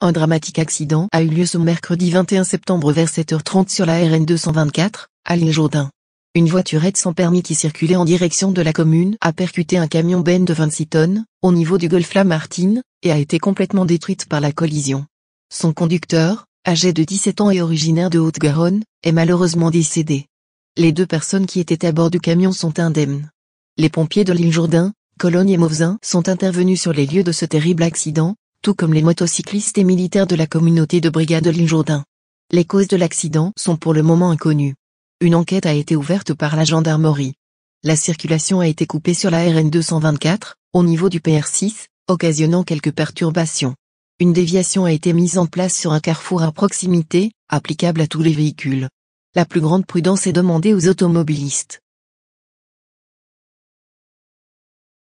Un dramatique accident a eu lieu ce mercredi 21 septembre vers 7h30 sur la RN 224, à l'île Jourdain. Une voiturette sans permis qui circulait en direction de la commune a percuté un camion Ben de 26 tonnes, au niveau du golfe Lamartine, et a été complètement détruite par la collision. Son conducteur, âgé de 17 ans et originaire de Haute-Garonne, est malheureusement décédé. Les deux personnes qui étaient à bord du camion sont indemnes. Les pompiers de l'île Jourdain, Cologne et Mauvesin sont intervenus sur les lieux de ce terrible accident, tout comme les motocyclistes et militaires de la communauté de brigade l'île Jourdain. Les causes de l'accident sont pour le moment inconnues. Une enquête a été ouverte par la gendarmerie. La circulation a été coupée sur la RN 224, au niveau du PR6, occasionnant quelques perturbations. Une déviation a été mise en place sur un carrefour à proximité, applicable à tous les véhicules. La plus grande prudence est demandée aux automobilistes.